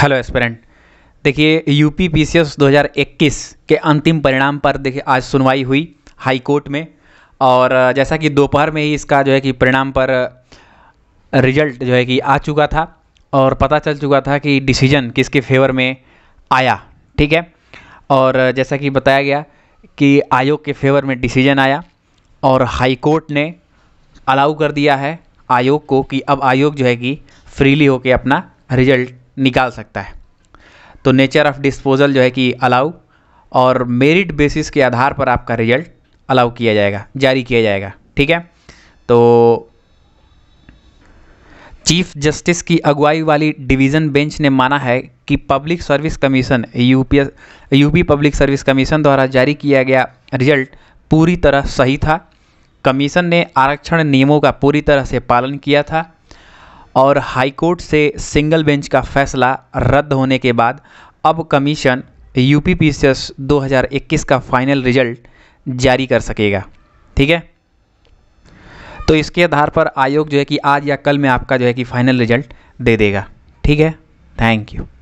hello aspirant देखिए UP P 2021 के अंतिम परिणाम पर देखिए आज सुनवाई हुई हाई कोर्ट में और जैसा कि दोपहर में ही इसका जो है कि परिणाम पर रिजल्ट जो है कि आ चुका था और पता चल चुका था कि डिसीजन किसके फेवर में आया ठीक है और जैसा कि बताया गया कि आयोग के फेवर में डिसीजन आया और हाई कोर्ट ने अलाउ कर दिया है आयोग को कि अब आयोग जो है कि फ्रीली होके अपना रिजल्ट निकाल सकता है तो नेचर ऑफ डिस्पोजल जो है कि अलाउ और मेरिट बेसिस के आधार पर आपका रिजल्ट अलाउ किया जाएगा जारी किया जाएगा ठीक है तो चीफ जस्टिस की अगुवाई वाली डिवीज़न बेंच ने माना है कि public service commission UP UP public service commission द्वारा जारी किया गया रिजल्ट पूरी तरह सही था कमीशन ने आरक्षण नियमों का पूरी तरह से पालन किया था और हाईकोर्ट से सिंगल बेंच का फैसला रद्द होने के बाद अब कमीशन यू पी पी 2021 का फाइनल रिजल्ट जारी कर सकेगा ठीक है तो इसके आधार पर आयोग जो है कि आज या कल में आपका जो है कि फाइनल रिजल्ट दे देगा ठीक है थैंक यू